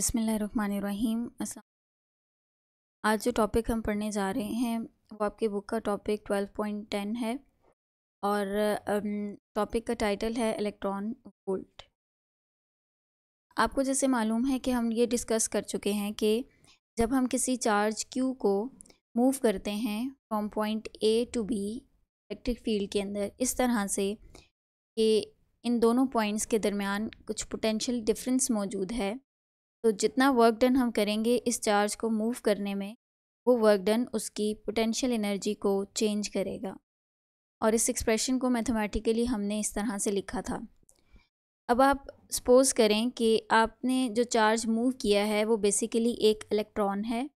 बिसमीम आज जो टॉपिक हम पढ़ने जा रहे हैं वो आपके बुक का टॉपिक 12.10 है और टॉपिक का टाइटल है इलेक्ट्रॉन वोल्ट आपको जैसे मालूम है कि हम ये डिस्कस कर चुके हैं कि जब हम किसी चार्ज क्यू को मूव करते हैं from point A to B electric field के अंदर इस तरह से कि इन दोनों पॉइंट्स के दरमियान कुछ पोटेंशियल डिफरेंस मौजूद है तो जितना वर्क डन हम करेंगे इस चार्ज को मूव करने में वो वर्क डन उसकी पोटेंशियल एनर्जी को चेंज करेगा और इस एक्सप्रेशन को मैथमेटिकली हमने इस तरह से लिखा था अब आप सपोज़ करें कि आपने जो चार्ज मूव किया है वो बेसिकली एक इलेक्ट्रॉन है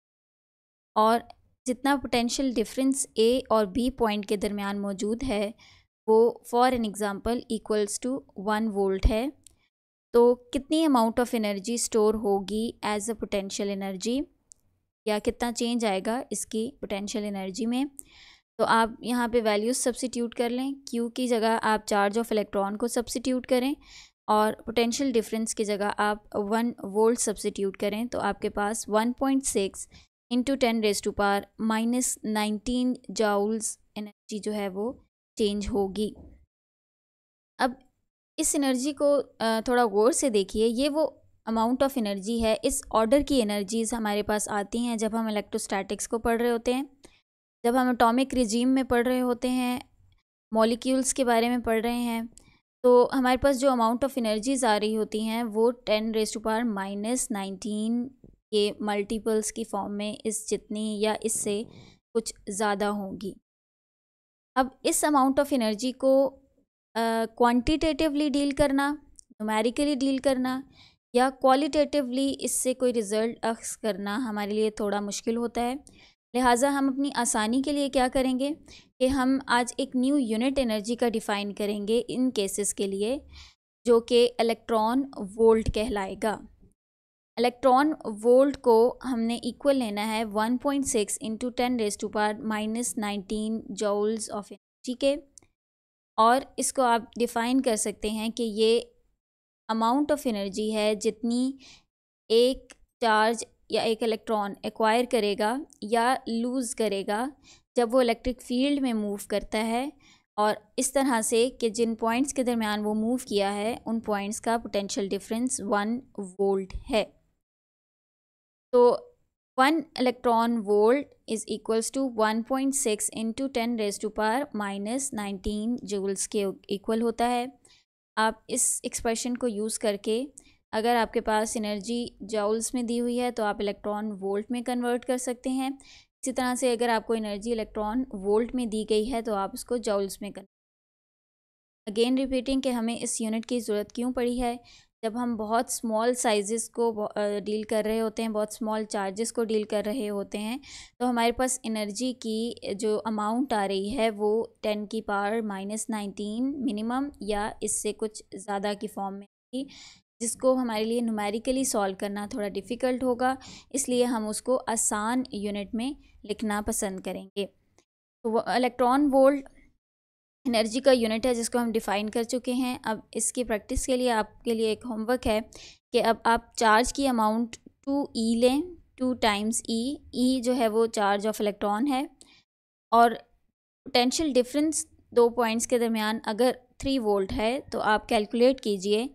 और जितना पोटेंशियल डिफरेंस ए और बी पॉइंट के दरमियान मौजूद है वो for an example equals to one volt है तो कितनी अमाउंट ऑफ एनर्जी स्टोर होगी एज अ पोटेंशियल एनर्जी या कितना चेंज आएगा इसकी पोटेंशियल एनर्जी में तो आप यहाँ पे वैल्यूज सब्सिट्यूट कर लें क्यू की जगह आप चार्ज ऑफ इलेक्ट्रॉन को सब्सिट्यूट करें और पोटेंशियल डिफरेंस की जगह आप वन वोल्ट सब्सिट्यूट करें तो आपके पास one point six into ten raise to power minus nineteen joules energy जो है वो चेंज होगी अब इस एनर्जी को थोड़ा गौर से देखिए ये वो अमाउंट ऑफ एनर्जी है इस ऑर्डर की एनर्जीज़ हमारे पास आती हैं जब हम इलेक्ट्रोस्टैटिक्स को पढ़ रहे होते हैं जब हम अटोमिक रिजीम में पढ़ रहे होते हैं मॉलिक्यूल्स के बारे में पढ़ रहे हैं तो हमारे पास जो अमाउंट ऑफ एनर्जीज़ आ रही होती हैं वो ten raise to power minus nineteen के मल्टीपल्स की फॉर्म में इस जितनी या इससे कुछ ज़्यादा होंगी अब इस अमाउंट ऑफ एनर्जी को क्वांटिटेटिवली uh, डील करना नुमेरिकली डील करना या क्वालिटेटिवली इससे कोई रिज़ल्ट अक्स करना हमारे लिए थोड़ा मुश्किल होता है लिहाजा हम अपनी आसानी के लिए क्या करेंगे कि हम आज एक न्यू यूनिट एनर्जी का डिफ़ाइन करेंगे इन केसेस के लिए जो कि इलेक्ट्रॉन वोल्ट कहलाएगा इलेक्ट्रॉन वोल्ट को हमने इक्वल लेना है 1.6 point six into ten raise to power minus nineteen joules of energy के और इसको आप डिफ़ाइन कर सकते हैं कि ये अमाउंट ऑफ एनर्जी है जितनी एक चार्ज या एक इलेक्ट्रॉन एक्वायर करेगा या लूज़ करेगा जब वो इलेक्ट्रिक फील्ड में मूव करता है और इस तरह से कि जिन पॉइंट्स के दरमियान वो मूव किया है उन पॉइंट्स का पोटेंशियल डिफरेंस वन वोल्ट है तो 1 electron volt is equals to 1.6 into ten raise to power minus nineteen joules के इक्वल होता है आप इस एक्सप्रेशन को यूज़ करके अगर आपके पास एनर्जी जाउल्स में दी हुई है तो आप इलेक्ट्रॉन वोल्ट में कन्वर्ट कर सकते हैं इसी तरह से अगर आपको एनर्जी इलेक्ट्रॉन वोल्ट में दी गई है तो आप उसको जाउल्स में कन्वर्ट अगेन रिपीटिंग कि हमें इस यूनिट की ज़रूरत क्यों पड़ी है जब हम बहुत स्मॉल साइज़ेस को डील कर रहे होते हैं बहुत स्मॉल चार्जेस को डील कर रहे होते हैं तो हमारे पास एनर्जी की जो अमाउंट आ रही है वो टेन की पावर माइनस नाइनटीन मिनिमम या इससे कुछ ज़्यादा की फॉर्म में जिसको हमारे लिए नुमेरिकली सॉल्व करना थोड़ा डिफ़िकल्ट होगा इसलिए हम उसको आसान यूनिट में लिखना पसंद करेंगे तो इलेक्ट्रॉन वोल्ट एनर्जी का यूनिट है जिसको हम डिफ़ाइन कर चुके हैं अब इसकी प्रैक्टिस के लिए आपके लिए एक होमवर्क है कि अब आप चार्ज की अमाउंट टू ई लें टू टाइम्स ई ई जो है वो चार्ज ऑफ इलेक्ट्रॉन है और पोटेंशियल डिफरेंस दो पॉइंट्स के दरमियान अगर थ्री वोल्ट है तो आप कैलकुलेट कीजिए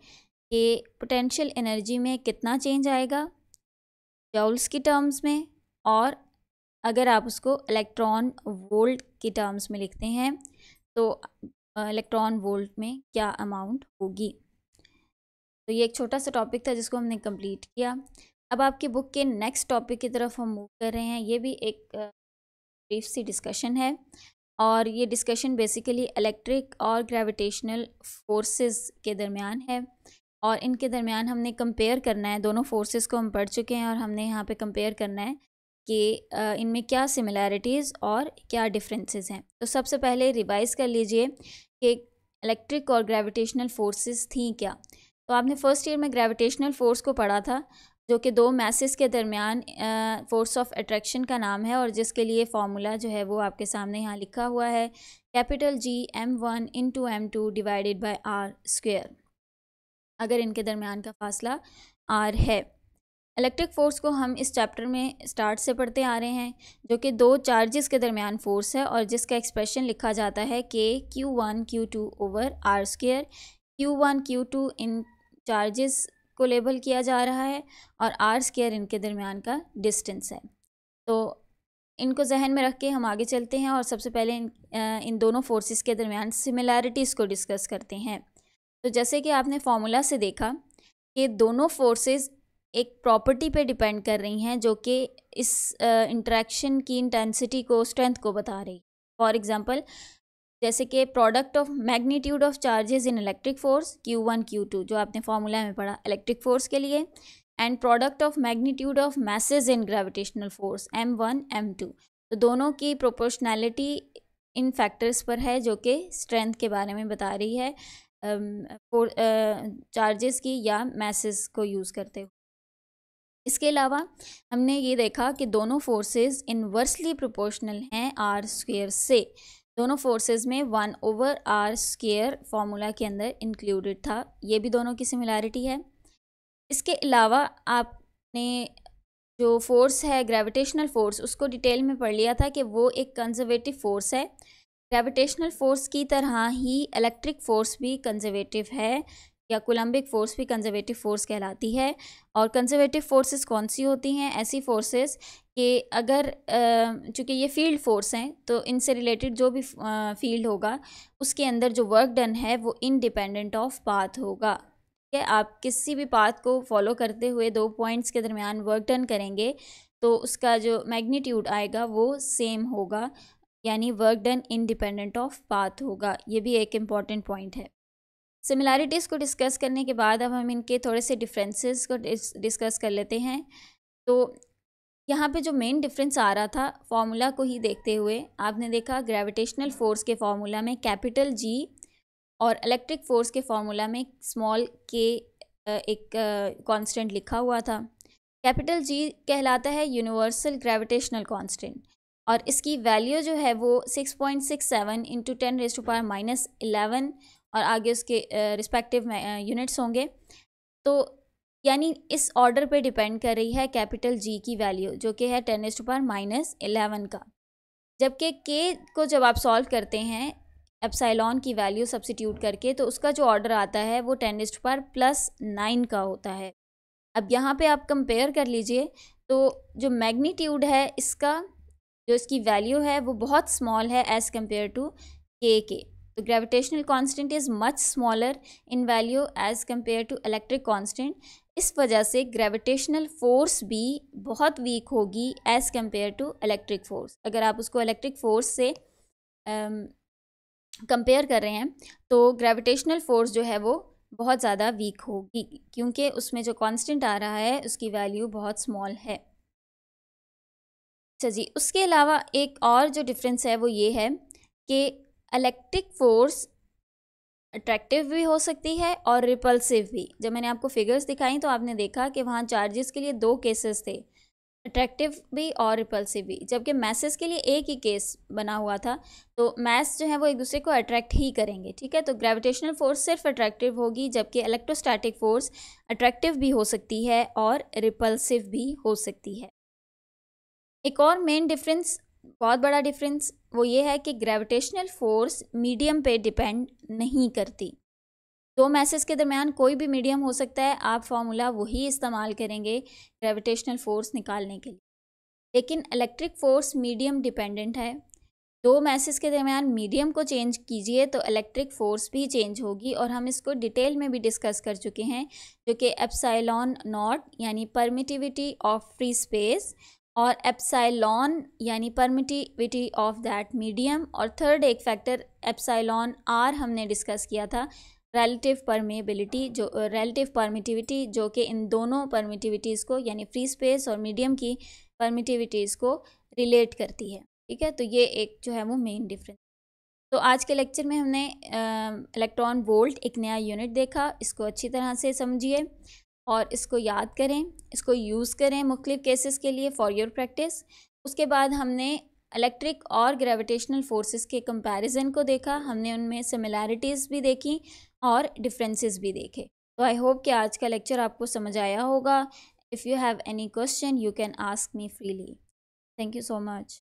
कि पोटेंशियल एनर्जी में कितना चेंज आएगा जाउल्स की टर्म्स में और अगर आप उसको इलेक्ट्रॉन वोल्ट की टर्म्स में लिखते हैं तो इलेक्ट्रॉन वोल्ट में क्या अमाउंट होगी तो ये एक छोटा सा टॉपिक था जिसको हमने कंप्लीट किया अब आपकी बुक के नेक्स्ट टॉपिक की तरफ हम मूव कर रहे हैं ये भी एक ब्रीफ सी डिस्कशन है और ये डिस्कशन बेसिकली इलेक्ट्रिक और ग्रेविटेशनल फोर्सेस के दरमियान है और इनके दरमियान हमने कंपेयर करना है दोनों फोर्सेस को हम पढ़ चुके हैं और हमने यहाँ पे कंपेयर करना है कि इनमें क्या सिमिलैरिटीज़ और क्या डिफरेंसेस हैं तो सबसे पहले रिवाइज़ कर लीजिए कि इलेक्ट्रिक और ग्रेविटेशनल फोर्सेस थी क्या तो आपने फर्स्ट ईयर में ग्रेविटेशनल फोर्स को पढ़ा था जो कि दो मैसेस के दरमियान फोर्स ऑफ अट्रैक्शन का नाम है और जिसके लिए फार्मूला जो है वो आपके सामने यहाँ लिखा हुआ है capital G M one in two M two divided by R square अगर इनके दरमियान का फासला आर है इलेक्ट्रिक फ़ोर्स को हम इस चैप्टर में स्टार्ट से पढ़ते आ रहे हैं जो कि दो चार्जेस के दरमियान फ़ोर्स है और जिसका एक्सप्रेशन लिखा जाता है के Q one Q two over R square Q one Q two इन चार्जेस को लेबल किया जा रहा है और आर स्केयर इनके दरमियान का डिस्टेंस है तो इनको जहन में रख के हम आगे चलते हैं और सबसे पहले इन, इन दोनों फोर्सेस के दरमियान सिमिलैरिटीज़ को डिस्कस करते हैं तो जैसे कि आपने फार्मूला से देखा कि दोनों फोर्सेस एक प्रॉपर्टी पे डिपेंड कर रही हैं जो कि इस इंट्रैक्शन की इंटेंसिटी को स्ट्रेंथ को बता रही फॉर एग्जांपल जैसे कि product of magnitude of charges in electric force Q one Q two जो आपने फार्मूला में पढ़ा इलेक्ट्रिक फोर्स के लिए and product of magnitude of masses in gravitational force M one M two तो दोनों की प्रोपोर्शनैलिटी इन फैक्टर्स पर है जो कि स्ट्रेंथ के बारे में बता रही है चार्जेस की या मैसेज को यूज़ करते हुए इसके अलावा हमने ये देखा कि दोनों फोर्सेस इन्वर्सली प्रोपोर्शनल हैं आर स्क्वेयर से दोनों फोर्सेस में one over R square formula के अंदर इंक्लूडेड था ये भी दोनों की सिमिलैरिटी है इसके अलावा आपने जो फोर्स है ग्रेविटेशनल फोर्स उसको डिटेल में पढ़ लिया था कि वो एक कंजर्वेटिव फोर्स है ग्रेविटेशनल फोर्स की तरह ही इलेक्ट्रिक फोर्स भी कंजर्वेटिव है या कोलंबिक फ़ोर्स भी कंजर्वेटिव फ़ोर्स कहलाती है और कंजर्वेटिव फोर्सेस कौन सी होती हैं ऐसी फोर्सेस कि अगर चूँकि ये फील्ड फोर्स हैं तो इनसे रिलेटेड जो भी फील्ड होगा उसके अंदर जो वर्क डन है वो इनडिपेंडेंट ऑफ पाथ होगा ठीक है आप किसी भी पाथ को फॉलो करते हुए दो पॉइंट्स के दरमियान वर्क डन करेंगे तो उसका जो मैग्नीट्यूड आएगा वो सेम होगा यानी work done independent of path होगा ये भी एक इम्पॉर्टेंट पॉइंट है सिमिलैरिटीज़ को डिस्कस करने के बाद अब हम इनके थोड़े से डिफरेंसेस को डिस्कस कर लेते हैं तो यहाँ पे जो मेन डिफरेंस आ रहा था फार्मूला को ही देखते हुए आपने देखा ग्रेविटेशनल फोर्स के फार्मूला में कैपिटल जी और इलेक्ट्रिक फोर्स के फार्मूला में स्मॉल के एक कांस्टेंट लिखा हुआ था कैपिटल जी कहलाता है यूनिवर्सल ग्रेविटेशनल कांस्टेंट और इसकी वैल्यू जो है वो 6.67 point six seven into ten raise to power minus eleven और आगे उसके रिस्पेक्टिव यूनिट्स होंगे तो यानी इस ऑर्डर पे डिपेंड कर रही है कैपिटल जी की वैल्यू जो कि है टेन एस्ट पर माइनस एलेवन का जबकि के को जब आप सॉल्व करते हैं एप्साइलॉन की वैल्यू सब्सिट्यूट करके तो उसका जो ऑर्डर आता है वो टेन एस्ट पर प्लस नाइन का होता है अब यहाँ पे आप कंपेयर कर लीजिए तो जो मैग्नीट्यूड है इसका जो इसकी वैल्यू है वो बहुत स्मॉल है एज़ कम्पेयर टू के के तो gravitational constant is much smaller in value as compare to electric constant इस वजह से ग्रेविटेशनल फोर्स भी बहुत वीक होगी as compare to electric force अगर आप उसको इलेक्ट्रिक फोर्स से कंपेयर um, कर रहे हैं तो ग्रेविटेशनल फोर्स जो है वो बहुत ज़्यादा वीक होगी क्योंकि उसमें जो कांस्टेंट आ रहा है उसकी वैल्यू बहुत स्मॉल है अच्छा जी उसके अलावा एक और जो डिफरेंस है वो ये है कि इलेक्ट्रिक फोर्स अट्रैक्टिव भी हो सकती है और रिपल्सिव भी जब मैंने आपको फिगर्स दिखाई तो आपने देखा कि वहाँ चार्जेस के लिए दो केसेस थे अट्रैक्टिव भी और रिपल्सिव भी जबकि मैसेज के लिए एक ही केस बना हुआ था तो मैस जो है वो एक दूसरे को अट्रैक्ट ही करेंगे ठीक है तो ग्रेविटेशनल फोर्स सिर्फ अट्रैक्टिव होगी जबकि इलेक्ट्रोस्टैटिक फोर्स अट्रैक्टिव भी हो सकती है और रिपल्सिव भी हो सकती है एक और मेन डिफरेंस बहुत बड़ा डिफरेंस वो ये है कि ग्रेविटेशनल फोर्स मीडियम पे डिपेंड नहीं करती दो मैसेज के दरमियान कोई भी मीडियम हो सकता है आप फार्मूला वही इस्तेमाल करेंगे ग्रेविटेशनल फोर्स निकालने के लिए लेकिन इलेक्ट्रिक फोर्स मीडियम डिपेंडेंट है दो मैसेज के दरमियान मीडियम को चेंज कीजिए तो इलेक्ट्रिक फोर्स भी चेंज होगी और हम इसको डिटेल में भी डिस्कस कर चुके हैं जो कि एप्साइलॉन नॉट यानी परमिटिविटी ऑफ फ्री स्पेस और एप्साइलॉन यानी परमिटिविटी ऑफ दैट मीडियम और थर्ड एक फैक्टर एप्साइलॉन आर हमने डिस्कस किया था रेलेटिव परमेबिलिटी जो रेलेटिव परमिटिविटी जो कि इन दोनों परमिटिविटीज़ को यानी फ्री स्पेस और मीडियम की परमिटिविटीज़ को रिलेट करती है ठीक है तो ये एक जो है वो मेन डिफरेंस तो आज के लेक्चर में हमने इलेक्ट्रॉन वोल्ट एक नया यूनिट देखा इसको अच्छी तरह से समझिए और इसको याद करें इसको यूज़ करें मुख्तलिफ़ केसेस के लिए फॉर योर प्रैक्टिस उसके बाद हमने इलेक्ट्रिक और ग्रेविटेशनल फोर्सेस के कंपैरिजन को देखा हमने उनमें सिमिलैरिटीज़ भी देखी और डिफरेंसेस भी देखे तो आई होप कि आज का लेक्चर आपको समझ आया होगा if you have any question you can ask me freely thank you so much